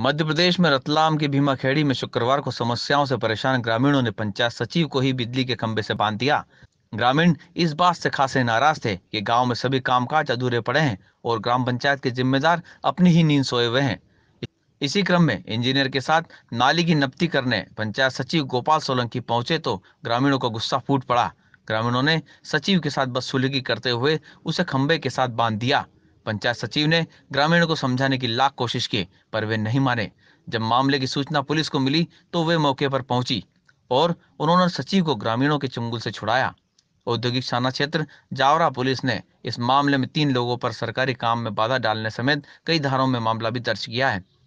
मध्य प्रदेश में रतलाम के खेड़ी में शुक्रवार को समस्याओं से परेशान ग्रामीणों ने पंचायत सचिव को ही बिजली के खंबे से बांध दिया ग्रामीण इस बात से खासे नाराज थे कि गांव में सभी कामकाज अधूरे पड़े हैं और ग्राम पंचायत के जिम्मेदार अपनी ही नींद सोए हुए हैं इसी क्रम में इंजीनियर के साथ नाली की नपती करने पंचायत सचिव गोपाल सोलंकी पहुंचे तो ग्रामीणों का गुस्सा फूट पड़ा ग्रामीणों ने सचिव के साथ बदसुलगी करते हुए उसे खंबे के साथ बांध दिया पंचायत सचिव ने ग्रामीणों को समझाने की लाख कोशिश की पर वे नहीं माने जब मामले की सूचना पुलिस को मिली तो वे मौके पर पहुंची और उन्होंने सचिव को ग्रामीणों के चंगुल से छुड़ाया औद्योगिक थाना क्षेत्र जावरा पुलिस ने इस मामले में तीन लोगों पर सरकारी काम में बाधा डालने समेत कई धाराओं में मामला भी दर्ज किया है